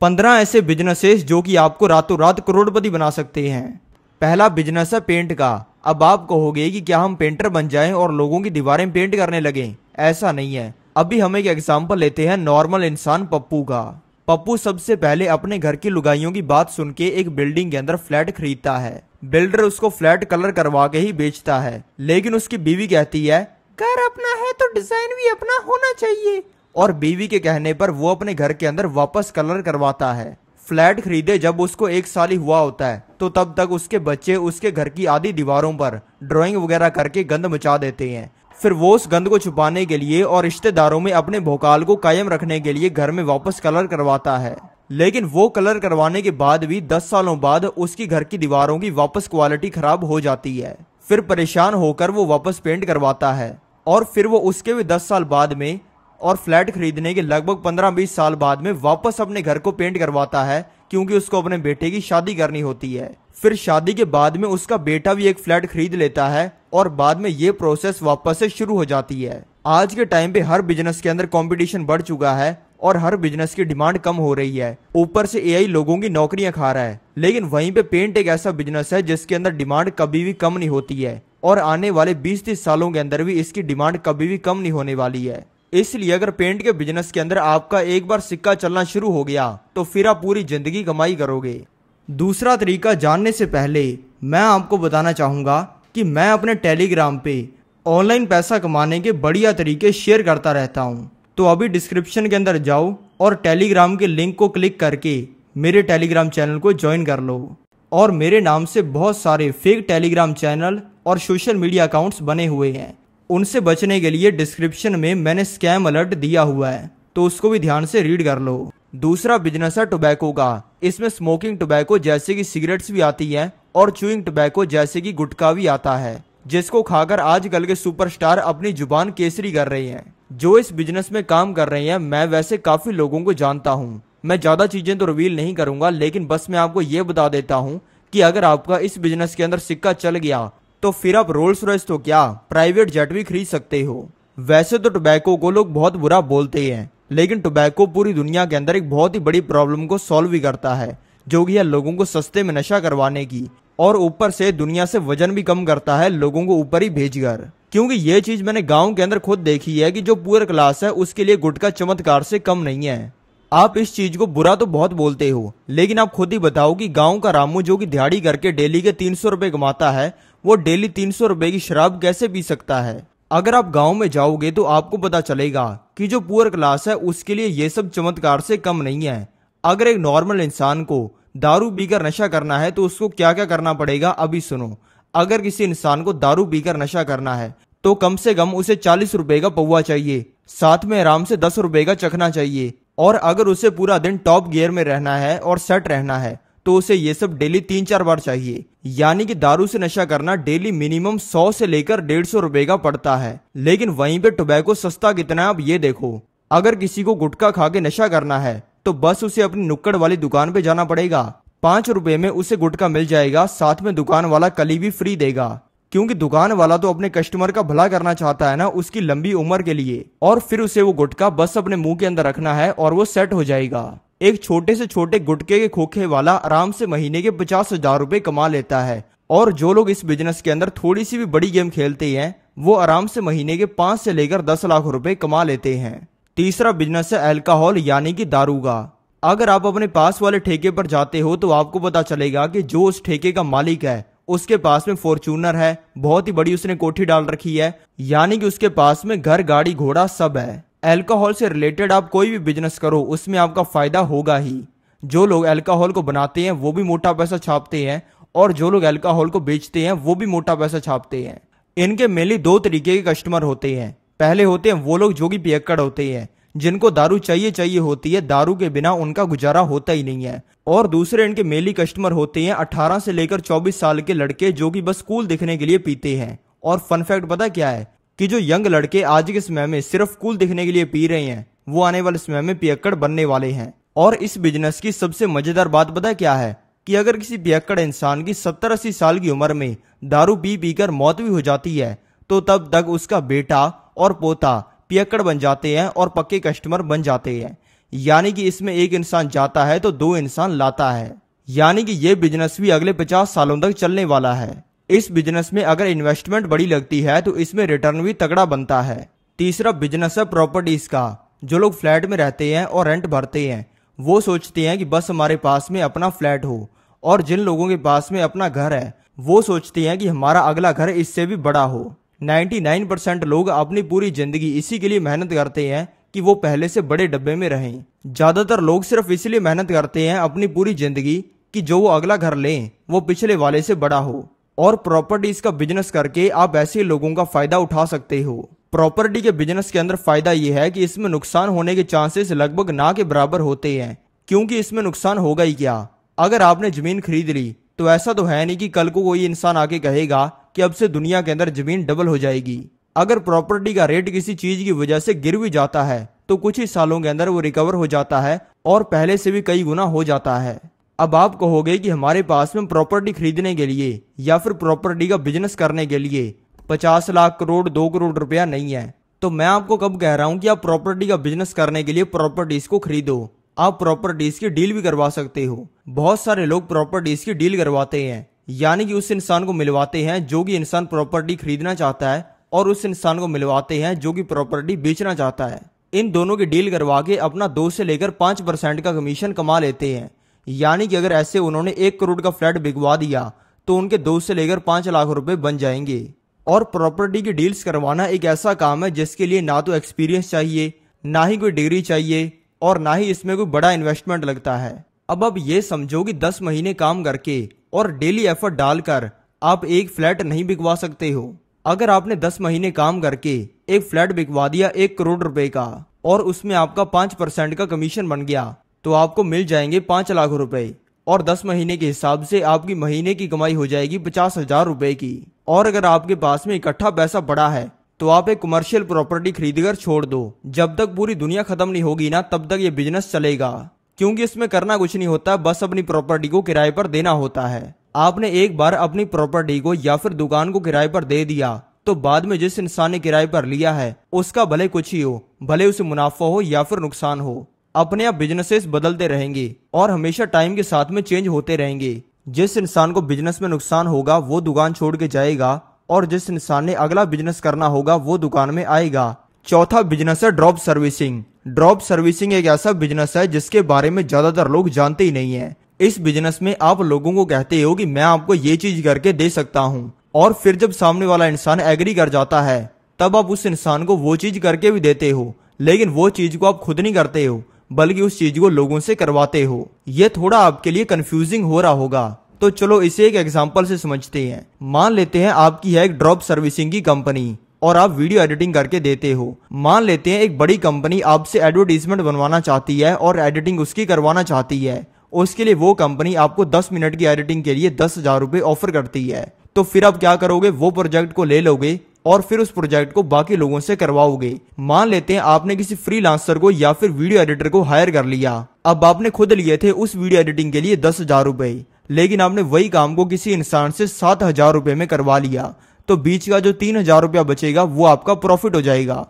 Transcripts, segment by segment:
पंद्रह ऐसे बिजनेसेस जो कि आपको रातों रात करोड़पति बना सकते हैं पहला बिजनेस है पेंट का अब आप कहोगे कि क्या हम पेंटर बन जाएं और लोगों की दीवारें पेंट करने लगे ऐसा नहीं है अभी हम एक एग्जाम्पल लेते हैं नॉर्मल इंसान पप्पू का पप्पू सबसे पहले अपने घर की लुगाइयों की बात सुन के एक बिल्डिंग के अंदर फ्लैट खरीदता है बिल्डर उसको फ्लैट कलर करवा के ही बेचता है लेकिन उसकी बीवी कहती है घर अपना है तो डिजाइन भी अपना होना चाहिए और बीवी के कहने पर वो अपने घर के अंदर वापस कलर करवाता है फ्लैट खरीदे जब उसको एक साल ही हुआ होता है तो तब तक उसके बच्चे उसके घर की आधी दीवारों पर ड्राइंग वगैरह करके गंद मचा देते हैं फिर वो उस गंद को छुपाने के लिए और रिश्तेदारों में अपने भोकाल को कायम रखने के लिए घर में वापस कलर करवाता है लेकिन वो कलर करवाने के बाद भी दस सालों बाद उसकी घर की दीवारों की वापस क्वालिटी खराब हो जाती है फिर परेशान होकर वो वापस पेंट करवाता है और फिर वो उसके भी दस साल बाद में और फ्लैट खरीदने के लगभग 15-20 साल बाद में वापस अपने घर को पेंट करवाता है क्योंकि उसको अपने बेटे की शादी करनी होती है फिर शादी के बाद में उसका बेटा भी एक फ्लैट खरीद लेता है और बाद में ये प्रोसेस वापस से शुरू हो जाती है आज के टाइम पे हर बिजनेस के अंदर कॉम्पिटिशन बढ़ चुका है और हर बिजनेस की डिमांड कम हो रही है ऊपर से एआई लोगों की नौकरियां खा रहा है लेकिन वहीं पे पेंट एक ऐसा बिजनेस है जिसके अंदर डिमांड कभी भी कम नहीं होती है और आने वाले 20-30 सालों के अंदर भी इसकी डिमांड कभी भी कम नहीं होने वाली है इसलिए अगर पेंट के बिजनेस के अंदर आपका एक बार सिक्का चलना शुरू हो गया तो फिर आप पूरी जिंदगी कमाई करोगे दूसरा तरीका जानने से पहले मैं आपको बताना चाहूंगा कि मैं अपने टेलीग्राम पे ऑनलाइन पैसा कमाने के बढ़िया तरीके शेयर करता रहता हूँ तो अभी डिस्क्रिप्शन के अंदर जाओ और टेलीग्राम के लिंक को क्लिक करके मेरे टेलीग्राम चैनल को ज्वाइन कर लो और मेरे नाम से बहुत सारे फेक टेलीग्राम चैनल और सोशल मीडिया अकाउंट्स बने हुए हैं उनसे बचने के लिए डिस्क्रिप्शन में मैंने स्कैम अलर्ट दिया हुआ है तो उसको भी ध्यान से रीड कर लो दूसरा बिजनेस है टोबैको का इसमें स्मोकिंग टोबैको जैसे कि सिगरेट्स भी आती हैं और चूइंग टोबैको जैसे कि गुटखा भी आता है जिसको खाकर आजकल के सुपरस्टार अपनी जुबान केसरी कर रहे हैं जो इस बिजनेस में काम कर रहे हैं मैं वैसे काफी लोगों को जानता हूँ मैं ज्यादा चीजें तो रिवील नहीं करूंगा लेकिन बस मैं आपको ये बता देता हूँ कि अगर आपका इस बिजनेस के अंदर सिक्का चल गया तो फिर आप रोल्स रॉयस तो क्या प्राइवेट जेट भी खरीद सकते हो वैसे तो टोबैको को लोग बहुत बुरा बोलते हैं लेकिन टोबैको पूरी दुनिया के अंदर एक बहुत ही बड़ी प्रॉब्लम को सॉल्व भी करता है जो कि है लोगों को सस्ते में नशा करवाने की और ऊपर से दुनिया से वजन भी कम करता है लोगों को ऊपर ही भेजकर क्योंकि ये चीज मैंने गांव के अंदर खुद देखी है कि जो पुअर क्लास है उसके लिए गुटका चमत्कार से कम नहीं है आप इस चीज को बुरा तो बहुत बोलते हो लेकिन आप खुद ही बताओ कि गांव का रामू जो कि दिहाड़ी करके डेली के तीन सौ रुपए कमाता है वो डेली तीन सौ रुपए की शराब कैसे पी सकता है अगर आप गांव में जाओगे तो आपको पता चलेगा कि जो पुअर क्लास है उसके लिए ये सब चमत्कार से कम नहीं है अगर एक नॉर्मल इंसान को दारू पीकर नशा करना है तो उसको क्या क्या करना पड़ेगा अभी सुनो अगर किसी इंसान को दारू पीकर नशा करना है तो कम से कम उसे चालीस रुपए का पौवा चाहिए साथ में आराम से दस रुपए का चखना चाहिए और अगर उसे पूरा दिन टॉप गियर में रहना है और सेट रहना है तो उसे ये सब डेली तीन चार बार चाहिए यानी कि दारू से नशा करना डेली मिनिमम सौ से लेकर डेढ़ सौ रुपए का पड़ता है लेकिन वहीं पे टोबैको सस्ता कितना है अब ये देखो अगर किसी को गुटखा खा के नशा करना है तो बस उसे अपनी नुक्कड़ वाली दुकान पे जाना पड़ेगा पांच रूपए में उसे गुटखा मिल जाएगा साथ में दुकान वाला कली भी फ्री देगा क्योंकि दुकान वाला तो अपने कस्टमर का भला करना चाहता है ना उसकी लंबी उम्र के लिए और फिर उसे वो गुटखा बस अपने मुंह के अंदर रखना है और वो सेट हो जाएगा एक छोटे से छोटे गुटके के खोखे वाला आराम से महीने के पचास हजार रूपए कमा लेता है और जो लोग इस बिजनेस के अंदर थोड़ी सी भी बड़ी गेम खेलते हैं वो आराम से महीने के पाँच से लेकर दस लाख रुपए कमा लेते हैं तीसरा बिजनेस है अल्कोहल यानी कि दारू का अगर आप अपने पास वाले ठेके पर जाते हो तो आपको पता चलेगा कि जो उस ठेके का मालिक है उसके पास में फॉर्चूनर है बहुत ही बड़ी उसने कोठी डाल रखी है यानी कि उसके पास में घर गाड़ी घोड़ा सब है अल्कोहल से रिलेटेड आप कोई भी बिजनेस करो उसमें आपका फ़ायदा होगा ही जो लोग अल्कोहल को बनाते हैं वो भी मोटा पैसा छापते हैं और जो लोग अल्कोहल को बेचते हैं वो भी मोटा पैसा छापते हैं इनके मेनली दो तरीके के कस्टमर होते हैं पहले होते हैं वो लोग जो कि पियक्कड़ होते हैं जिनको दारू चाहिए चाहिए होती है दारू के बिना उनका गुजारा होता ही नहीं है और दूसरे इनके मेली कस्टमर होते हैं 18 से लेकर 24 साल के लड़के जो कि बस स्कूल दिखने के लिए पीते हैं और फन फैक्ट पता क्या है कि जो यंग लड़के आज के समय में सिर्फ कूल दिखने के लिए पी रहे हैं वो आने वाले समय में पियक्कड़ बनने वाले हैं और इस बिजनेस की सबसे मजेदार बात पता क्या है कि अगर किसी पियक्कड़ इंसान की सत्तर अस्सी साल की उम्र में दारू पी पीकर मौत भी हो जाती है तो तब तक उसका बेटा और पोता पियक्कड़ बन जाते हैं और पक्के कस्टमर बन जाते हैं यानी कि इसमें एक इंसान जाता है तो दो इंसान लाता है यानी कि ये बिजनेस भी अगले पचास सालों तक चलने वाला है इस बिजनेस में अगर इन्वेस्टमेंट बड़ी लगती है तो इसमें रिटर्न भी तगड़ा बनता है तीसरा बिजनेस है प्रॉपर्टीज का जो लोग फ्लैट में रहते हैं और रेंट भरते हैं वो सोचते हैं कि बस हमारे पास में अपना फ्लैट हो और जिन लोगों के पास में अपना घर है वो सोचते हैं कि हमारा अगला घर इससे भी बड़ा हो 99 परसेंट लोग अपनी पूरी जिंदगी इसी के लिए मेहनत करते हैं कि वो पहले से बड़े डब्बे में रहें ज़्यादातर लोग सिर्फ इसलिए मेहनत करते हैं अपनी पूरी जिंदगी कि जो वो अगला घर लें वो पिछले वाले से बड़ा हो और प्रॉपर्टीज का बिजनेस करके आप ऐसे लोगों का फायदा उठा सकते हो प्रॉपर्टी के बिजनेस के अंदर फायदा यह है कि इसमें नुकसान होने के चांसेस लगभग ना के बराबर होते हैं क्योंकि इसमें नुकसान होगा ही क्या अगर आपने जमीन खरीद ली तो ऐसा तो है नहीं कि कल को कोई इंसान आके कहेगा कि अब से दुनिया के अंदर जमीन डबल हो जाएगी अगर प्रॉपर्टी का रेट किसी चीज की वजह से गिर भी जाता है तो कुछ ही सालों के अंदर वो रिकवर हो जाता है और पहले से भी कई गुना हो जाता है अब आप कहोगे कि हमारे पास में प्रॉपर्टी खरीदने के लिए या फिर प्रॉपर्टी का बिजनेस करने के लिए पचास लाख करोड़ दो करोड़ रुपया नहीं है तो मैं आपको कब कह रहा हूँ कि आप प्रॉपर्टी का बिजनेस करने के लिए प्रॉपर्टीज को खरीदो आप प्रॉपर्टीज की डील भी करवा सकते हो बहुत सारे लोग प्रॉपर्टीज की डील करवाते हैं यानी कि उस इंसान को मिलवाते हैं जो कि इंसान प्रॉपर्टी खरीदना चाहता है और उस इंसान को मिलवाते हैं जो कि प्रॉपर्टी बेचना चाहता है इन दोनों की डील करवा के अपना दो से लेकर पांच परसेंट का कमीशन कमा लेते हैं यानी कि अगर ऐसे उन्होंने एक करोड़ का फ्लैट बिकवा दिया तो उनके दो से लेकर पांच लाख रुपए बन जाएंगे और प्रॉपर्टी की डील्स करवाना एक ऐसा काम है जिसके लिए ना तो एक्सपीरियंस चाहिए ना ही कोई डिग्री चाहिए और ना ही इसमें कोई बड़ा इन्वेस्टमेंट लगता है अब आप ये समझो कि दस महीने काम करके और डेली एफर्ट डालकर आप एक फ्लैट नहीं बिकवा सकते हो अगर आपने दस महीने काम करके एक फ्लैट बिकवा दिया एक करोड़ रुपए का और उसमें आपका पांच परसेंट का कमीशन बन गया तो आपको मिल जाएंगे पांच लाख रुपए और दस महीने के हिसाब से आपकी महीने की कमाई हो जाएगी पचास हजार रुपए की और अगर आपके पास में इकट्ठा पैसा बड़ा है तो आप एक कमर्शियल प्रॉपर्टी खरीद कर छोड़ दो जब तक पूरी दुनिया खत्म नहीं होगी ना तब तक ये बिजनेस चलेगा क्योंकि इसमें करना कुछ नहीं होता बस अपनी प्रॉपर्टी को किराए पर देना होता है आपने एक बार अपनी प्रॉपर्टी को या फिर दुकान को किराए पर दे दिया तो बाद में जिस इंसान ने किराए पर लिया है उसका भले कुछ ही हो भले उसे मुनाफा हो या फिर नुकसान हो अपने आप बिजनेसेस बदलते रहेंगे और हमेशा टाइम के साथ में चेंज होते रहेंगे जिस इंसान को बिजनेस में नुकसान होगा वो दुकान छोड़ के जाएगा और जिस इंसान ने अगला बिजनेस करना होगा वो दुकान में आएगा चौथा बिजनेस है ड्रॉप सर्विसिंग ड्रॉप सर्विसिंग एक ऐसा बिजनेस है जिसके बारे में ज्यादातर लोग जानते ही नहीं है इस बिजनेस में आप लोगों को कहते हो कि मैं आपको ये चीज करके दे सकता हूँ और फिर जब सामने वाला इंसान एग्री कर जाता है तब आप उस इंसान को वो चीज करके भी देते हो लेकिन वो चीज को आप खुद नहीं करते हो बल्कि उस चीज को लोगों से करवाते हो यह थोड़ा आपके लिए कंफ्यूजिंग हो रहा होगा तो चलो इसे एक एग्जाम्पल से समझते हैं मान लेते हैं आपकी है एक ड्रॉप सर्विसिंग की कंपनी और आप वीडियो एडिटिंग करके देते हो मान लेते हैं एक बड़ी कंपनी आपसे एडवर्टीजमेंट बनवाना चाहती है और एडिटिंग उसकी करवाना चाहती है उसके लिए वो कंपनी आपको 10 मिनट की एडिटिंग के लिए दस हजार ऑफर करती है तो फिर आप क्या करोगे वो प्रोजेक्ट को ले लोगे और फिर उस प्रोजेक्ट को बाकी लोगों से करवाओगे मान लेते हैं आपने किसी फ्री को या फिर वीडियो एडिटर को हायर कर लिया अब आपने खुद लिए थे उस वीडियो एडिटिंग के लिए दस हजार रूपए लेकिन आपने वही काम को किसी इंसान से सात हजार रूपए में करवा लिया तो बीच का जो तीन हजार रूपया बचेगा वो आपका प्रॉफिट हो जाएगा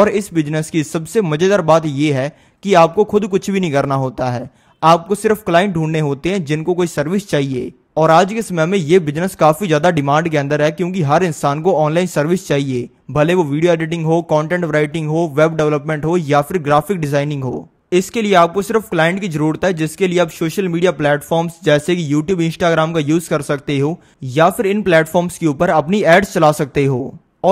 और इस बिजनेस की सबसे मजेदार बात यह है कि आपको खुद कुछ भी नहीं करना होता है आपको सिर्फ क्लाइंट ढूंढने होते हैं जिनको कोई सर्विस चाहिए और आज के समय में ये बिजनेस काफ़ी ज़्यादा डिमांड के अंदर है क्योंकि हर इंसान को ऑनलाइन सर्विस चाहिए भले वो वीडियो एडिटिंग हो कंटेंट राइटिंग हो वेब डेवलपमेंट हो या फिर ग्राफिक डिजाइनिंग हो इसके लिए आपको सिर्फ क्लाइंट की जरूरत है जिसके लिए आप सोशल मीडिया प्लेटफॉर्म्स जैसे कि यूट्यूब इंस्टाग्राम का यूज कर सकते हो या फिर इन प्लेटफॉर्म्स के ऊपर अपनी एड्स चला सकते हो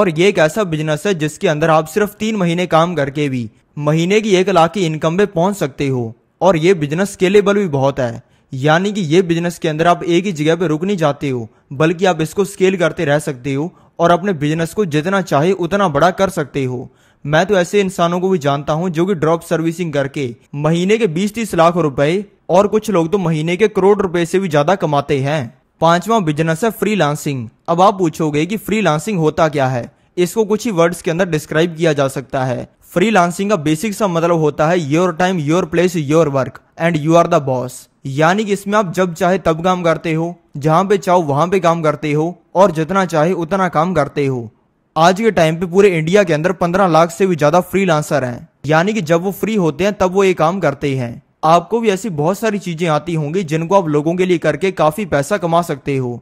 और ये एक ऐसा बिजनेस है जिसके अंदर आप सिर्फ तीन महीने काम करके भी महीने की एक लाख की इनकम पे पहुंच सकते हो और ये बिजनेस स्केलेबल भी बहुत है यानी कि ये बिजनेस के अंदर आप एक ही जगह पे रुक नहीं जाते हो बल्कि आप इसको स्केल करते रह सकते हो और अपने बिजनेस को जितना चाहे उतना बड़ा कर सकते हो मैं तो ऐसे इंसानों को भी जानता हूँ जो कि ड्रॉप सर्विसिंग करके महीने के बीस तीस लाख रुपए और कुछ लोग तो महीने के करोड़ रुपए से भी ज्यादा कमाते हैं पांचवा बिजनेस है फ्रीलांसिंग अब आप पूछोगे कि फ्रीलांसिंग होता क्या है इसको कुछ ही वर्ड्स के अंदर डिस्क्राइब किया जा सकता है फ्रीलांसिंग का बेसिक सा मतलब होता है your time your place your work and you are the boss यानी कि इसमें आप जब चाहे तब काम करते हो जहां पे चाहो वहां पे काम करते हो और जितना चाहे उतना काम करते हो आज के टाइम पे पूरे इंडिया के अंदर 15 लाख से भी ज्यादा फ्रीलांसर हैं यानी कि जब वो फ्री होते हैं तब वो ये काम करते हैं आपको भी ऐसी बहुत सारी चीजें आती होंगी जिनको आप लोगों के लिए करके काफी पैसा कमा सकते हो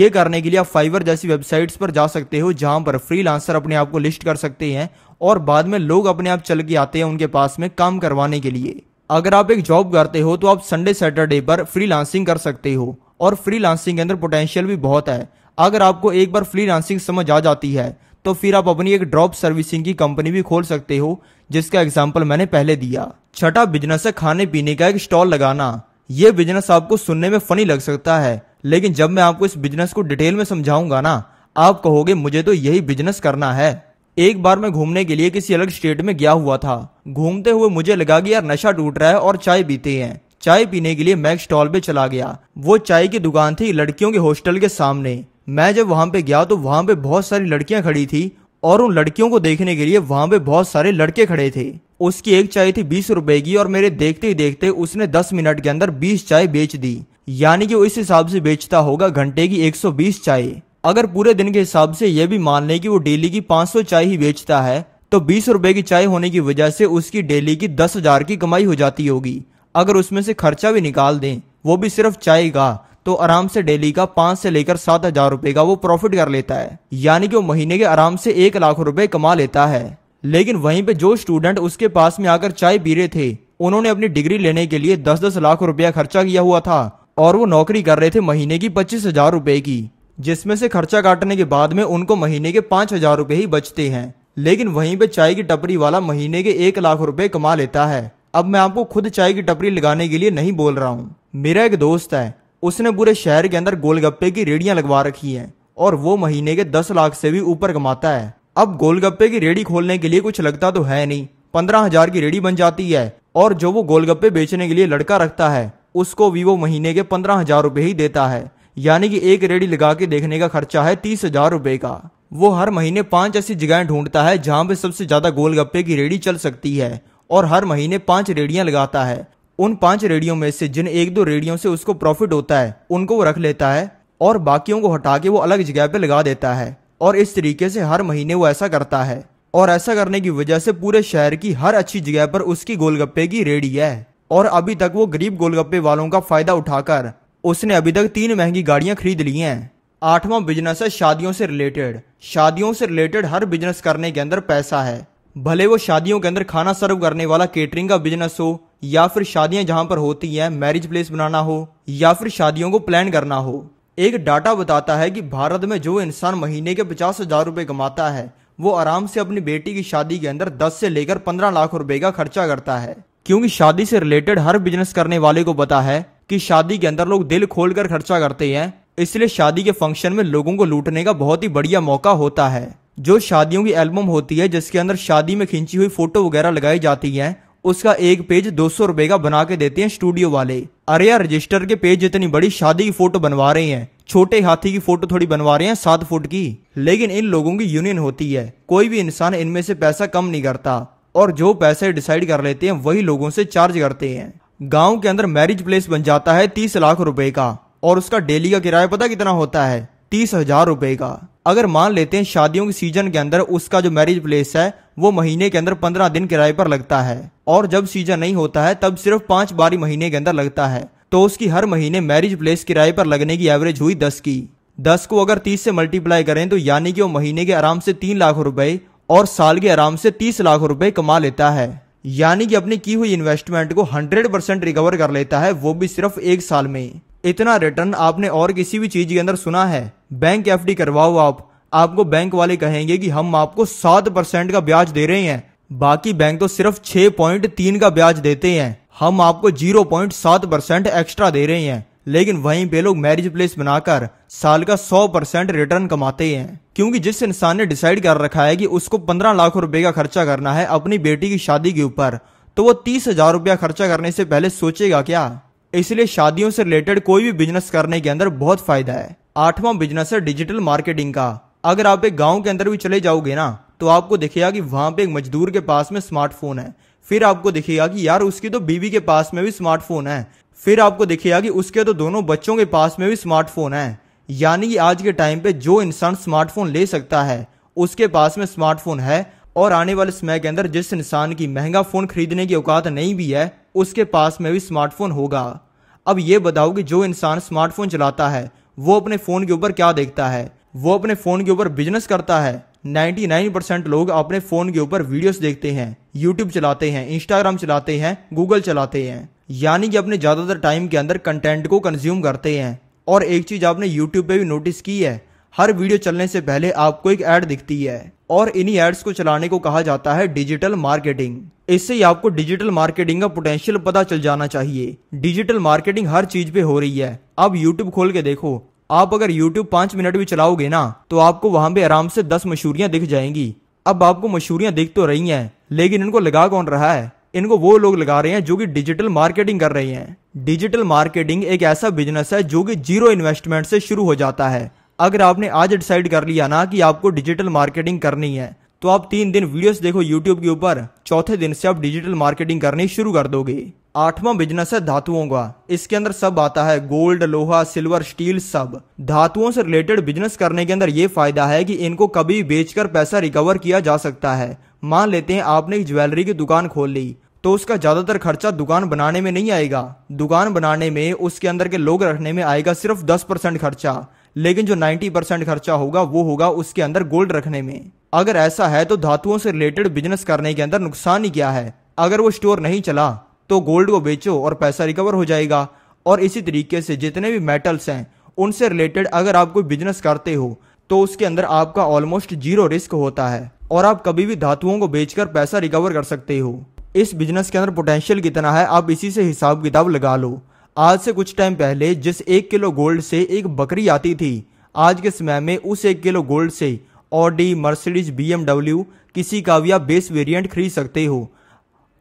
ये करने के लिए आप फाइवर जैसी वेबसाइट्स पर जा सकते हो जहां पर फ्री अपने आप को लिस्ट कर सकते हैं और बाद में लोग अपने आप चल के आते हैं उनके पास में काम करवाने के लिए अगर आप एक जॉब करते हो तो आप संडे सैटरडे पर फ्रीलांसिंग कर सकते हो और फ्रीलांसिंग के अंदर पोटेंशियल भी बहुत है अगर आपको एक बार फ्रीलांसिंग समझ आ जाती है तो फिर आप अपनी एक ड्रॉप सर्विसिंग की कंपनी भी खोल सकते हो जिसका एग्जाम्पल मैंने पहले दिया छठा बिजनेस है खाने पीने का एक स्टॉल लगाना ये बिजनेस आपको सुनने में फनी लग सकता है लेकिन जब मैं आपको इस बिजनेस को डिटेल में समझाऊंगा ना आप कहोगे मुझे तो यही बिजनेस करना है एक बार मैं घूमने के लिए किसी अलग स्टेट में गया हुआ था घूमते हुए मुझे लगा कि यार नशा टूट रहा है और चाय पीते हैं चाय पीने के लिए मैं स्टॉल पे चला गया वो चाय की दुकान थी लड़कियों के हॉस्टल के सामने मैं जब वहाँ पे गया तो वहाँ पे बहुत सारी लड़कियाँ खड़ी थी और उन लड़कियों को देखने के लिए वहाँ पे बहुत सारे लड़के खड़े थे उसकी एक चाय थी बीस रुपए की और मेरे देखते ही देखते उसने दस मिनट के अंदर बीस चाय बेच दी यानी कि इस हिसाब से बेचता होगा घंटे की बीस चाय अगर पूरे दिन के हिसाब से यह भी मान लें कि वो डेली की 500 चाय ही बेचता है तो बीस रुपए की चाय होने की वजह से उसकी डेली की दस हजार की कमाई हो जाती होगी अगर उसमें से खर्चा भी निकाल दें वो भी सिर्फ चाय का तो आराम से डेली का पांच से लेकर सात हजार रूपए का वो प्रॉफिट कर लेता है यानी कि वो महीने के आराम से एक लाख रुपए कमा लेता है लेकिन वहीं पे जो स्टूडेंट उसके पास में आकर चाय पी रहे थे उन्होंने अपनी डिग्री लेने के लिए दस दस लाख रुपया खर्चा किया हुआ था और वो नौकरी कर रहे थे महीने की पच्चीस हजार रूपए की जिसमें से खर्चा काटने के बाद में उनको महीने के पाँच हजार रुपये ही बचते हैं लेकिन वहीं पे चाय की टपरी वाला महीने के एक लाख रुपए कमा लेता है अब मैं आपको खुद चाय की टपरी लगाने के लिए नहीं बोल रहा हूँ मेरा एक दोस्त है उसने पूरे शहर के अंदर गोलगप्पे की रेडियां लगवा रखी है और वो महीने के दस लाख से भी ऊपर कमाता है अब गोलगप्पे की रेडी खोलने के लिए कुछ लगता तो है नहीं पंद्रह हजार की रेडी बन जाती है और जो वो गोलगप्पे बेचने के लिए लड़का रखता है उसको भी वो महीने के पंद्रह हजार रुपये ही देता है यानी कि एक रेडी लगा के देखने का खर्चा है तीस हजार रूपए का वो हर महीने पांच ऐसी जगहें ढूंढता है जहां पे सबसे ज्यादा गोलगप्पे की रेडी चल सकती है और हर महीने पांच रेडियां लगाता है उन पांच रेडियो में से जिन एक दो रेडियो से उसको प्रॉफिट होता है उनको वो रख लेता है और बाकियों को हटा के वो अलग जगह पे लगा देता है और इस तरीके से हर महीने वो ऐसा करता है और ऐसा करने की वजह से पूरे शहर की हर अच्छी जगह पर उसकी गोलगप्पे की रेडी है और अभी तक वो गरीब गोलगप्पे वालों का फायदा उठाकर उसने अभी तक तीन महंगी गाड़ियां खरीद ली हैं आठवां बिजनेस है शादियों से रिलेटेड शादियों से रिलेटेड हर बिजनेस करने के अंदर पैसा है भले वो शादियों के अंदर खाना सर्व करने वाला केटरिंग का बिजनेस हो या फिर शादियां जहां पर होती हैं मैरिज प्लेस बनाना हो या फिर शादियों को प्लान करना हो एक डाटा बताता है कि भारत में जो इंसान महीने के पचास हजार रुपये कमाता है वो आराम से अपनी बेटी की शादी के अंदर दस से लेकर पंद्रह लाख रुपए का खर्चा करता है क्योंकि शादी से रिलेटेड हर बिजनेस करने वाले को पता है कि शादी के अंदर लोग दिल खोल कर खर्चा करते हैं इसलिए शादी के फंक्शन में लोगों को लूटने का बहुत ही बढ़िया मौका होता है जो शादियों की एल्बम होती है जिसके अंदर शादी में खींची हुई फोटो वगैरह लगाई जाती है उसका एक पेज दो सौ रुपए का बना के देते हैं स्टूडियो वाले अरे यार रजिस्टर के पेज इतनी बड़ी शादी की फोटो बनवा रहे हैं छोटे हाथी की फोटो थोड़ी बनवा रहे हैं सात फुट की लेकिन इन लोगों की यूनियन होती है कोई भी इंसान इनमें से पैसा कम नहीं करता और जो पैसे डिसाइड कर लेते हैं वही लोगों से चार्ज करते हैं गांव के अंदर मैरिज प्लेस बन जाता है तीस लाख रुपए का और उसका डेली का किराया पता कितना होता है तीस हजार रुपए का अगर मान लेते हैं शादियों के सीजन के अंदर उसका जो मैरिज प्लेस है वो महीने के अंदर पंद्रह दिन किराए पर लगता है और जब सीजन नहीं होता है तब सिर्फ पांच बारी महीने के अंदर लगता है तो उसकी हर महीने मैरिज प्लेस किराए पर लगने की एवरेज हुई दस की दस को अगर तीस से मल्टीप्लाई करें तो यानी कि वो महीने के आराम से तीन लाख रुपए और साल के आराम से तीस लाख रुपए कमा लेता है यानी कि अपनी की हुई इन्वेस्टमेंट को 100 परसेंट रिकवर कर लेता है वो भी सिर्फ एक साल में इतना रिटर्न आपने और किसी भी चीज के अंदर सुना है बैंक एफ करवाओ आप आपको बैंक वाले कहेंगे कि हम आपको सात परसेंट का ब्याज दे रहे हैं बाकी बैंक तो सिर्फ छह पॉइंट तीन का ब्याज देते हैं हम आपको जीरो पॉइंट सात परसेंट एक्स्ट्रा दे रहे हैं लेकिन वहीं पे लोग मैरिज प्लेस बनाकर साल का सौ परसेंट रिटर्न कमाते हैं क्योंकि जिस इंसान ने डिसाइड कर रखा है कि उसको पंद्रह लाख रुपए का खर्चा करना है अपनी बेटी की शादी के ऊपर तो वो तीस हजार रुपया खर्चा करने से पहले सोचेगा क्या इसलिए शादियों से रिलेटेड कोई भी बिजनेस करने के अंदर बहुत फायदा है आठवां बिजनेस है डिजिटल मार्केटिंग का अगर आप एक गांव के अंदर भी चले जाओगे ना तो आपको दिखेगा कि वहां पे एक मजदूर के पास में स्मार्टफोन है फिर आपको दिखेगा कि यार उसकी तो बीवी के पास में भी स्मार्टफोन है फिर आपको दिखेगा कि उसके तो दोनों बच्चों के पास में भी स्मार्टफोन है यानी कि आज के टाइम पे जो इंसान स्मार्टफोन ले सकता है उसके पास में स्मार्टफोन है और आने वाले समय के अंदर जिस इंसान की महंगा फ़ोन खरीदने की औकात नहीं भी है उसके पास में भी स्मार्टफोन होगा अब ये बताओ कि जो इंसान स्मार्टफोन चलाता है वो अपने फ़ोन के ऊपर क्या देखता है वो अपने फ़ोन के ऊपर बिजनेस करता है 99% लोग अपने फ़ोन के ऊपर वीडियोस देखते हैं यूट्यूब चलाते हैं इंस्टाग्राम चलाते हैं गूगल चलाते हैं यानी कि अपने ज़्यादातर टाइम के अंदर कंटेंट को कंज्यूम करते हैं और एक चीज़ आपने यूट्यूब पे भी नोटिस की है हर वीडियो चलने से पहले आपको एक ऐड दिखती है और इन्हीं एड्स को चलाने को कहा जाता है डिजिटल मार्केटिंग इससे ही आपको डिजिटल मार्केटिंग का पोटेंशियल पता चल जाना चाहिए डिजिटल मार्केटिंग हर चीज पे हो रही है आप यूट्यूब खोल के देखो आप अगर यूट्यूब पांच मिनट भी चलाओगे ना तो आपको वहां पे आराम से दस मशहूरियां दिख जाएंगी अब आपको मशहूरियां दिख तो रही हैं लेकिन इनको लगा कौन रहा है इनको वो लोग लगा रहे हैं जो कि डिजिटल मार्केटिंग कर रहे हैं डिजिटल मार्केटिंग एक ऐसा बिजनेस है जो कि जीरो इन्वेस्टमेंट से शुरू हो जाता है अगर आपने आज डिसाइड कर लिया ना कि आपको डिजिटल मार्केटिंग करनी है तो आप तीन दिन वीडियोस देखो यूट्यूब के ऊपर चौथे दिन से आप डिजिटल मार्केटिंग करनी शुरू कर दोगे आठवां बिजनेस है धातुओं का इसके अंदर सब आता है गोल्ड लोहा सिल्वर स्टील सब धातुओं से रिलेटेड बिजनेस करने के अंदर ये फायदा है कि इनको कभी बेचकर पैसा रिकवर किया जा सकता है मान लेते हैं आपने एक ज्वेलरी की दुकान खोल ली तो उसका ज़्यादातर खर्चा दुकान बनाने में नहीं आएगा दुकान बनाने में उसके अंदर के लोग रखने में आएगा सिर्फ दस परसेंट खर्चा लेकिन जो नाइन्टी परसेंट खर्चा होगा वो होगा उसके अंदर गोल्ड रखने में अगर ऐसा है तो धातुओं से रिलेटेड बिजनेस करने के अंदर नुकसान ही क्या है अगर वो स्टोर नहीं चला तो गोल्ड को बेचो और पैसा रिकवर हो जाएगा और इसी तरीके से जितने भी मेटल्स हैं उनसे रिलेटेड अगर आप कोई बिजनेस करते हो तो उसके अंदर आपका ऑलमोस्ट जीरो रिस्क होता है और आप कभी भी धातुओं को बेचकर पैसा रिकवर कर सकते हो इस बिजनेस के अंदर पोटेंशियल कितना है आप इसी से हिसाब किताब लगा लो आज से कुछ टाइम पहले जिस एक किलो गोल्ड से एक बकरी आती थी आज के समय में उस एक किलो गोल्ड से ऑडी मर्सिडीज बीएमडब्ल्यू किसी का भी आप बेस वेरिएंट खरीद सकते हो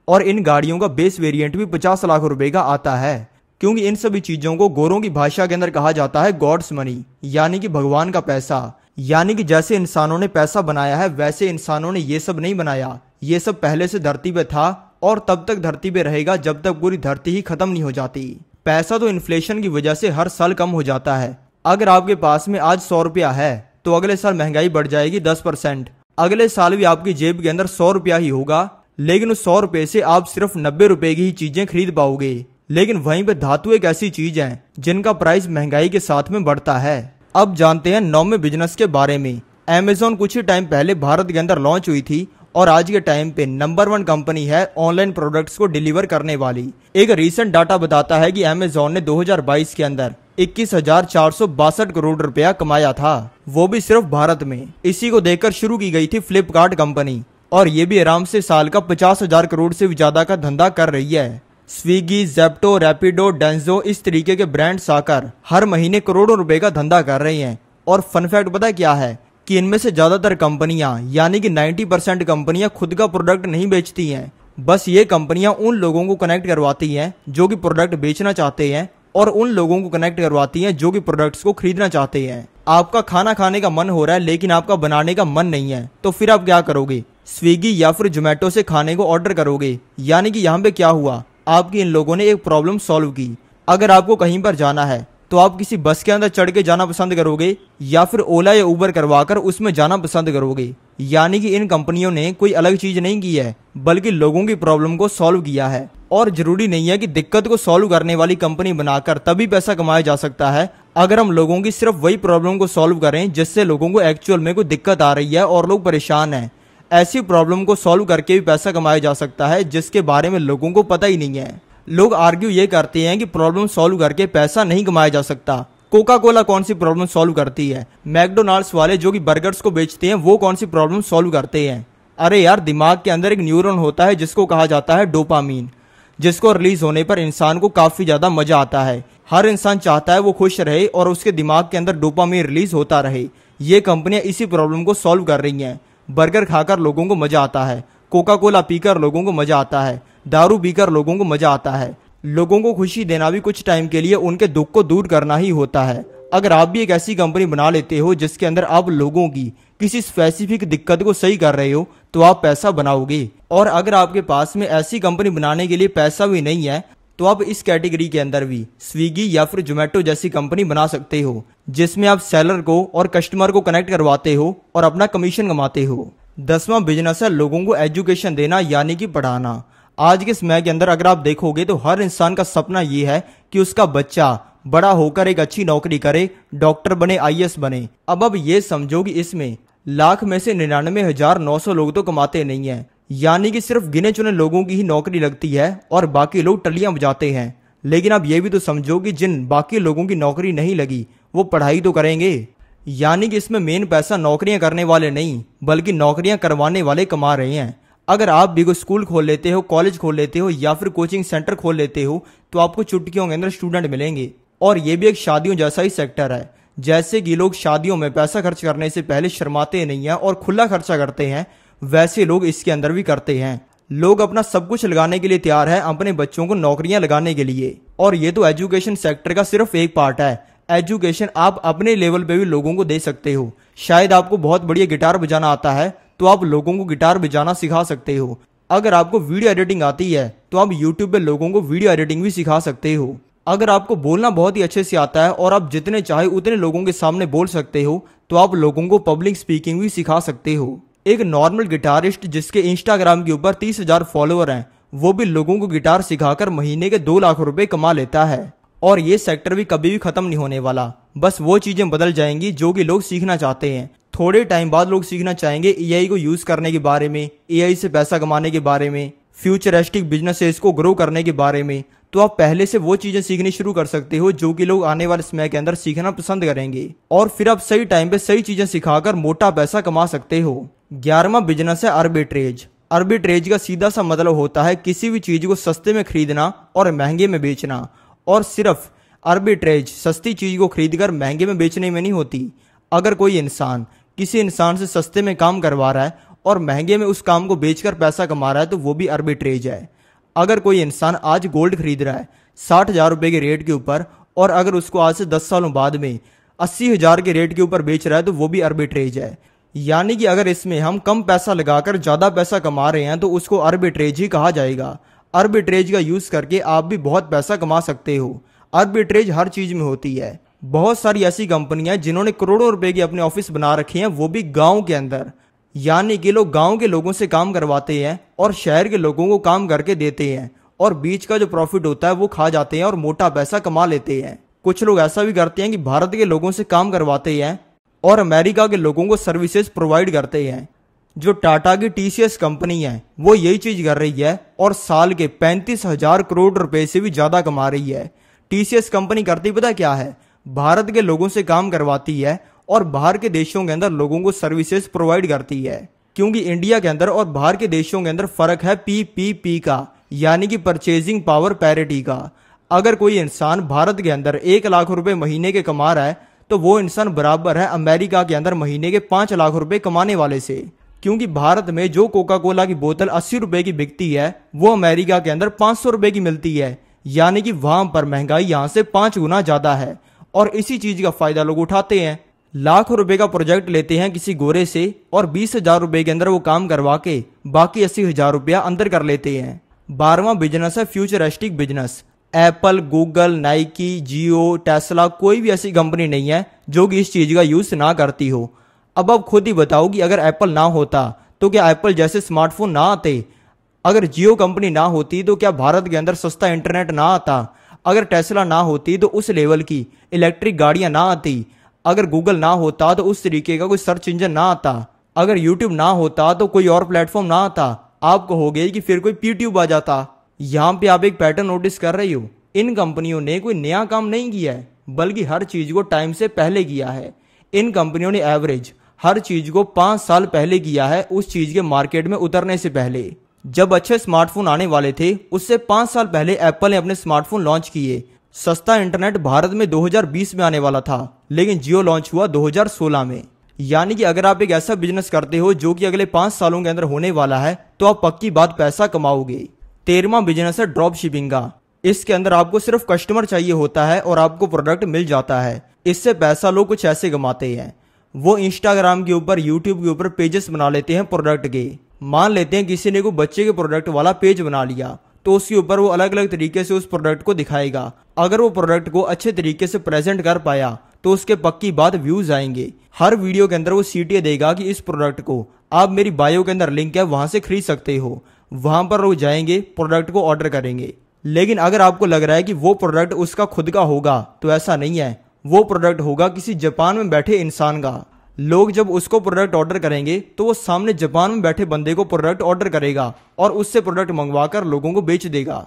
और इन गाड़ियों का बेस वेरिएंट भी पचास लाख रुपए का आता है क्योंकि इन सभी चीज़ों को गोरों की भाषा के अंदर कहा जाता है गॉड्स मनी यानी कि भगवान का पैसा यानी कि जैसे इंसानों ने पैसा बनाया है वैसे इंसानों ने ये सब नहीं बनाया ये सब पहले से धरती पे था और तब तक धरती पे रहेगा जब तक पूरी धरती ही खत्म नहीं हो जाती पैसा तो इन्फ्लेशन की वजह से हर साल कम हो जाता है अगर आपके पास में आज सौ रुपया है तो अगले साल महंगाई बढ़ जाएगी दस परसेंट अगले साल भी आपकी जेब के अंदर सौ रुपया ही होगा लेकिन उस सौ रुपए से आप सिर्फ नब्बे रुपए की ही चीजें खरीद पाओगे लेकिन वहीं पे धातु एक ऐसी चीज है जिनका प्राइस महंगाई के साथ में बढ़ता है अब जानते हैं नौवे बिजनेस के बारे में अमेजोन कुछ ही टाइम पहले भारत के अंदर लॉन्च हुई थी और आज के टाइम पे नंबर वन कंपनी है ऑनलाइन प्रोडक्ट्स को डिलीवर करने वाली एक रिसेंट डाटा बताता है कि अमेजोन ने 2022 के अंदर इक्कीस करोड़ रुपया कमाया था वो भी सिर्फ भारत में इसी को देखकर शुरू की गई थी फ्लिपकार्ट कंपनी और ये भी आराम से साल का पचास हजार करोड़ से भी ज्यादा का धंधा कर रही है स्विगी जेप्टो रैपिडो डेंजो इस तरीके के ब्रांड्स आकर हर महीने करोड़ों रुपए का धंधा कर रही हैं और फनफैक्ट पता क्या है कि इनमें से ज़्यादातर कंपनियां यानी कि 90 परसेंट कंपनियां खुद का प्रोडक्ट नहीं बेचती हैं बस ये कंपनियां उन लोगों को कनेक्ट करवाती हैं जो कि प्रोडक्ट बेचना चाहते हैं और उन लोगों को कनेक्ट करवाती हैं जो कि प्रोडक्ट्स को खरीदना चाहते हैं आपका खाना खाने का मन हो रहा है लेकिन आपका बनाने का मन नहीं है तो फिर आप क्या करोगे स्विगी या फिर जोमेटो से खाने को ऑर्डर करोगे यानी कि यहाँ पे क्या हुआ आपकी इन लोगों ने एक प्रॉब्लम सॉल्व की अगर आपको कहीं पर जाना है तो आप किसी बस के अंदर चढ़ के जाना पसंद करोगे या फिर ओला या उबर करवा कर उसमें जाना पसंद करोगे यानी कि इन कंपनियों ने कोई अलग चीज नहीं की है बल्कि लोगों की प्रॉब्लम को सॉल्व किया है और जरूरी नहीं है कि दिक्कत को सॉल्व करने वाली कंपनी बनाकर तभी पैसा कमाया जा सकता है अगर हम लोगों की सिर्फ वही प्रॉब्लम को सॉल्व करें जिससे लोगों को एक्चुअल में कोई दिक्कत आ रही है और लोग परेशान हैं ऐसी प्रॉब्लम को सॉल्व करके भी पैसा कमाया जा सकता है जिसके बारे में लोगों को पता ही नहीं है लोग आर्ग्यू ये करते हैं कि प्रॉब्लम सॉल्व करके पैसा नहीं कमाया जा सकता कोका कोला कौन सी प्रॉब्लम सॉल्व करती है मैकडोनाल्ड्स वाले जो कि बर्गर्स को बेचते हैं वो कौन सी प्रॉब्लम सॉल्व करते हैं अरे यार दिमाग के अंदर एक न्यूरॉन होता है जिसको कहा जाता है डोपामीन जिसको रिलीज होने पर इंसान को काफ़ी ज़्यादा मज़ा आता है हर इंसान चाहता है वो खुश रहे और उसके दिमाग के अंदर डोपामीन रिलीज होता रहे ये कंपनियां इसी प्रॉब्लम को सॉल्व कर रही हैं बर्गर खाकर लोगों को मज़ा आता है कोका कोला पीकर लोगों को मज़ा आता है दारू पीकर लोगों को मजा आता है लोगों को खुशी देना भी कुछ टाइम के लिए उनके दुख को दूर करना ही होता है अगर आप भी एक ऐसी कंपनी बना लेते हो जिसके अंदर आप लोगों की किसी स्पेसिफिक दिक्कत को सही कर रहे हो तो आप पैसा बनाओगे और अगर आपके पास में ऐसी कंपनी बनाने के लिए पैसा भी नहीं है तो आप इस कैटेगरी के अंदर भी स्विगी या फिर जोमेटो जैसी कंपनी बना सकते हो जिसमें आप सेलर को और कस्टमर को कनेक्ट करवाते हो और अपना कमीशन कमाते हो दसवां बिजनेस है लोगों को एजुकेशन देना यानी कि पढ़ाना आज के समय के अंदर अगर आप देखोगे तो हर इंसान का सपना ये है कि उसका बच्चा बड़ा होकर एक अच्छी नौकरी करे डॉक्टर बने आई बने अब अब ये समझो कि इसमें लाख में से निन्यानवे हजार नौ सौ लोग तो कमाते नहीं है यानी कि सिर्फ गिने चुने लोगों की ही नौकरी लगती है और बाकी लोग टलियां बजाते हैं लेकिन आप ये भी तो समझो कि जिन बाकी लोगों की नौकरी नहीं लगी वो पढ़ाई तो करेंगे यानी कि इसमें मेन पैसा नौकरियां करने वाले नहीं बल्कि नौकरियां करवाने वाले कमा रहे हैं अगर आप बिगो स्कूल खोल लेते हो कॉलेज खोल लेते हो या फिर कोचिंग सेंटर खोल लेते हो तो आपको चुटकियों के अंदर स्टूडेंट मिलेंगे और ये भी एक शादियों जैसा ही सेक्टर है जैसे कि लोग शादियों में पैसा खर्च करने से पहले शर्माते नहीं हैं और खुला खर्चा करते हैं वैसे लोग इसके अंदर भी करते हैं लोग अपना सब कुछ लगाने के लिए तैयार है अपने बच्चों को नौकरियां लगाने के लिए और ये तो एजुकेशन सेक्टर का सिर्फ एक पार्ट है एजुकेशन आप अपने लेवल पे भी लोगों को दे सकते हो शायद आपको बहुत बढ़िया गिटार बजाना आता है तो आप लोगों को गिटार बजाना सिखा सकते हो अगर आपको वीडियो एडिटिंग आती है तो आप यूट्यूब पे लोगों को वीडियो एडिटिंग भी सिखा सकते हो अगर आपको बोलना बहुत ही अच्छे से आता है और आप जितने चाहे उतने लोगों के सामने बोल सकते हो तो आप लोगों को पब्लिक स्पीकिंग भी सिखा सकते हो एक नॉर्मल गिटारिस्ट जिसके इंस्टाग्राम के ऊपर तीस हजार फॉलोअर हैं वो भी लोगों को गिटार सिखाकर महीने के दो लाख रुपए कमा लेता है और ये सेक्टर भी कभी भी खत्म नहीं होने वाला बस वो चीजें बदल जाएंगी जो कि लोग सीखना चाहते हैं थोड़े टाइम बाद लोग सीखना चाहेंगे ए को यूज़ करने के बारे में ए से पैसा कमाने के बारे में फ्यूचरिस्टिक बिजनेसेस को ग्रो करने के बारे में तो आप पहले से वो चीज़ें सीखनी शुरू कर सकते हो जो कि लोग आने वाले समय के अंदर सीखना पसंद करेंगे और फिर आप सही टाइम पे सही चीज़ें सिखाकर मोटा पैसा कमा सकते हो ग्यारहवा बिजनेस है अर्बिट्रेज अर्बिट्रेज का सीधा सा मतलब होता है किसी भी चीज़ को सस्ते में खरीदना और महंगे में बेचना और सिर्फ अर्बिट्रेज सस्ती चीज़ को कर महंगे में बेचने में नहीं होती अगर कोई इंसान किसी इंसान से सस्ते में काम करवा रहा है और महंगे में उस काम को बेचकर पैसा कमा रहा है तो वो भी आर्बिट्रेज है अगर कोई इंसान आज गोल्ड खरीद रहा है साठ हज़ार रुपये के रेट के ऊपर और अगर उसको आज से दस सालों बाद में अस्सी हज़ार के रेट के ऊपर बेच रहा है तो वो भी आर्बिट्रेज है यानी कि अगर इसमें हम कम पैसा लगाकर ज़्यादा पैसा कमा रहे हैं तो उसको आर्बिट्रेज ही कहा जाएगा आर्बिट्रेज का यूज़ करके आप भी बहुत पैसा कमा सकते हो आर्बिट्रेज हर चीज़ में होती है बहुत सारी ऐसी कंपनियां जिन्होंने करोड़ों रुपए की अपने ऑफिस बना रखे हैं वो भी गांव के अंदर यानी कि लोग गांव के लोगों से काम करवाते हैं और शहर के लोगों को काम करके देते हैं और बीच का जो प्रॉफिट होता है वो खा जाते हैं और मोटा पैसा कमा लेते हैं कुछ लोग ऐसा भी करते हैं कि भारत के लोगों से काम करवाते हैं और अमेरिका के लोगों को सर्विसेज प्रोवाइड करते हैं जो टाटा की टी कंपनी है वो यही चीज कर रही है और साल के पैंतीस हजार करोड़ रुपए से भी ज्यादा कमा रही है टीसीएस कंपनी करती पता क्या है भारत के लोगों से काम करवाती है और बाहर के देशों के अंदर लोगों को सर्विसेज प्रोवाइड करती है क्योंकि इंडिया के अंदर और बाहर के देशों के अंदर फर्क है पी पी पी का यानी कि परचेजिंग पावर पैरिटी का अगर कोई इंसान भारत के अंदर एक लाख रुपए महीने के कमा रहा है तो वो इंसान बराबर है अमेरिका के अंदर महीने के पांच लाख रुपए कमाने वाले से क्योंकि भारत में जो कोका कोला की बोतल अस्सी रुपए की बिकती है वो अमेरिका के अंदर पांच सौ रुपए की मिलती है यानी कि वहां पर महंगाई यहाँ से पांच गुना ज़्यादा है और इसी चीज का फायदा लोग उठाते हैं लाख रुपए का प्रोजेक्ट लेते हैं किसी गोरे से और बीस हजार रुपए के अंदर वो काम करवा के बाकी अस्सी हजार रुपया अंदर कर लेते हैं बारहवा बिजनेस है futuristic business Apple Google Nike Jio Tesla कोई भी ऐसी कंपनी नहीं है जो कि इस चीज़ का यूज़ ना करती हो अब आप खुद ही बताओ कि अगर एप्पल ना होता तो क्या एप्पल जैसे स्मार्टफोन ना आते अगर जियो कंपनी ना होती तो क्या भारत के अंदर सस्ता इंटरनेट ना आता अगर टेस्ला ना होती तो उस लेवल की इलेक्ट्रिक गाड़ियां ना आती अगर गूगल ना होता तो उस तरीके का कोई सर्च इंजन ना आता अगर यूट्यूब ना होता तो कोई और प्लेटफॉर्म ना आता आप कहोगे कि फिर कोई पीट्यूब आ जाता यहाँ पे आप एक पैटर्न नोटिस कर रही हो इन कंपनियों ने कोई नया काम नहीं किया है बल्कि हर चीज़ को टाइम से पहले किया है इन कंपनियों ने एवरेज हर चीज़ को पांच साल पहले किया है उस चीज़ के मार्केट में उतरने से पहले जब अच्छे स्मार्टफोन आने वाले थे उससे पांच साल पहले एप्पल ने अपने स्मार्टफोन लॉन्च किए सस्ता इंटरनेट भारत में 2020 में आने वाला था लेकिन जियो लॉन्च हुआ 2016 में यानी कि अगर आप एक ऐसा बिजनेस करते हो जो कि अगले पांच सालों के अंदर होने वाला है तो आप पक्की बात पैसा कमाओगे तेरवा बिजनेस है ड्रॉप शिपिंग का इसके अंदर आपको सिर्फ कस्टमर चाहिए होता है और आपको प्रोडक्ट मिल जाता है इससे पैसा लोग कुछ ऐसे कमाते हैं वो इंस्टाग्राम के ऊपर यूट्यूब के ऊपर पेजेस बना लेते हैं प्रोडक्ट के मान लेते हैं किसी ने कोई बच्चे के प्रोडक्ट वाला पेज बना लिया तो उसके ऊपर वो अलग अलग तरीके से उस प्रोडक्ट को दिखाएगा अगर वो प्रोडक्ट को अच्छे तरीके से प्रेजेंट कर पाया तो उसके पक्की बात व्यूज आएंगे हर वीडियो के अंदर वो सीटियाँ देगा कि इस प्रोडक्ट को आप मेरी बायो के अंदर लिंक है वहां से खरीद सकते हो वहाँ पर लोग जाएंगे प्रोडक्ट को ऑर्डर करेंगे लेकिन अगर आपको लग रहा है कि वो प्रोडक्ट उसका खुद का होगा तो ऐसा नहीं है वो प्रोडक्ट होगा किसी जापान में बैठे इंसान का लोग जब उसको प्रोडक्ट ऑर्डर करेंगे तो वो सामने जापान में बैठे बंदे को प्रोडक्ट ऑर्डर करेगा और उससे प्रोडक्ट मंगवा लोगों को बेच देगा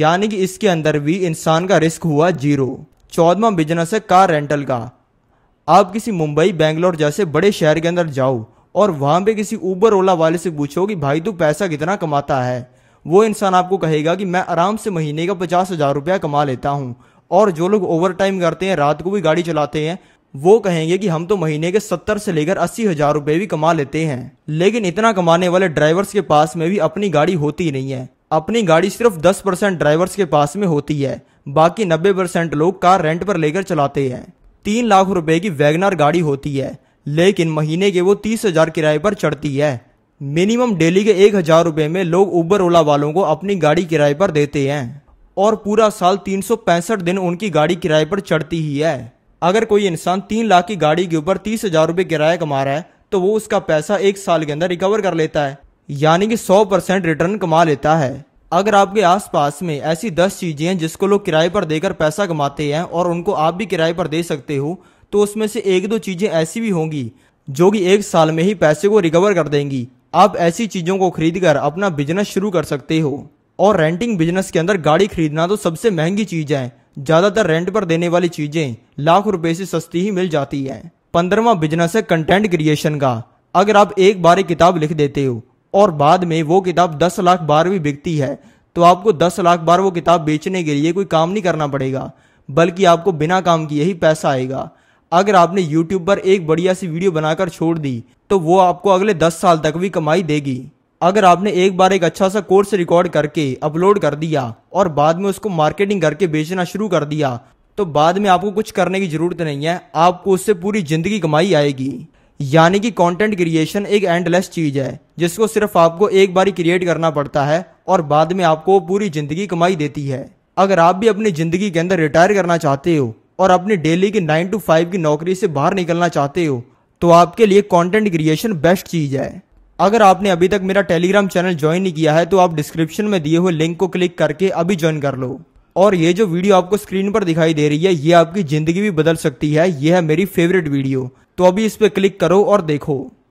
यानी कि इसके अंदर भी इंसान का रिस्क हुआ जीरो चौदवा बिजनेस है कार रेंटल का आप किसी मुंबई बेंगलोर जैसे बड़े शहर के अंदर जाओ और वहां पे किसी ऊबर ओला वाले से पूछो कि भाई तू पैसा कितना कमाता है वो इंसान आपको कहेगा कि मैं आराम से महीने का पचास हज़ार रुपया कमा लेता हूँ और जो लोग ओवर टाइम करते हैं रात को भी गाड़ी चलाते हैं वो कहेंगे कि हम तो महीने के सत्तर से लेकर अस्सी हजार रुपए भी कमा लेते हैं लेकिन इतना कमाने वाले ड्राइवर्स के पास में भी अपनी गाड़ी होती नहीं है अपनी गाड़ी सिर्फ दस परसेंट ड्राइवर्स के पास में होती है बाकी नब्बे परसेंट लोग कार रेंट पर लेकर चलाते हैं तीन लाख रुपए की वैगनार गाड़ी होती है लेकिन महीने के वो तीस हजार किराए पर चढ़ती है मिनिमम डेली के एक हजार रुपये में लोग उबर ओला वालों को अपनी गाड़ी किराए पर देते हैं और पूरा साल तीन दिन उनकी गाड़ी किराए पर चढ़ती ही है अगर कोई इंसान तीन लाख की गाड़ी के ऊपर तीस हजार रूपए किराया कमा रहा है तो वो उसका पैसा एक साल के अंदर रिकवर कर लेता है यानी कि सौ परसेंट रिटर्न कमा लेता है अगर आपके आसपास में ऐसी दस चीजें हैं जिसको लोग किराए पर देकर पैसा कमाते हैं और उनको आप भी किराए पर दे सकते हो तो उसमें से एक दो चीजें ऐसी भी होंगी जो कि एक साल में ही पैसे को रिकवर कर देंगी आप ऐसी चीजों को खरीद कर अपना बिजनेस शुरू कर सकते हो और रेंटिंग बिजनेस के अंदर गाड़ी खरीदना तो सबसे महंगी चीज है ज़्यादातर रेंट पर देने वाली चीज़ें लाख रुपए से सस्ती ही मिल जाती है पंद्रवा बिजनेस है कंटेंट क्रिएशन का अगर आप एक बार एक किताब लिख देते हो और बाद में वो किताब दस लाख बार भी बिकती है तो आपको दस लाख बार वो किताब बेचने के लिए कोई काम नहीं करना पड़ेगा बल्कि आपको बिना काम किए ही पैसा आएगा अगर आपने YouTube पर एक बढ़िया सी वीडियो बनाकर छोड़ दी तो वो आपको अगले दस साल तक भी कमाई देगी अगर आपने एक बार एक अच्छा सा कोर्स रिकॉर्ड करके अपलोड कर दिया और बाद में उसको मार्केटिंग करके बेचना शुरू कर दिया तो बाद में आपको कुछ करने की ज़रूरत नहीं है आपको उससे पूरी ज़िंदगी कमाई आएगी यानी कि कंटेंट क्रिएशन एक एंडलेस चीज़ है जिसको सिर्फ आपको एक बार ही क्रिएट करना पड़ता है और बाद में आपको पूरी ज़िंदगी कमाई देती है अगर आप भी अपनी ज़िंदगी के अंदर रिटायर करना चाहते हो और अपनी डेली की नाइन टू फाइव की नौकरी से बाहर निकलना चाहते हो तो आपके लिए कॉन्टेंट क्रिएशन बेस्ट चीज़ है अगर आपने अभी तक मेरा टेलीग्राम चैनल ज्वाइन नहीं किया है तो आप डिस्क्रिप्शन में दिए हुए लिंक को क्लिक करके अभी ज्वाइन कर लो और ये जो वीडियो आपको स्क्रीन पर दिखाई दे रही है ये आपकी जिंदगी भी बदल सकती है ये है मेरी फेवरेट वीडियो तो अभी इस पर क्लिक करो और देखो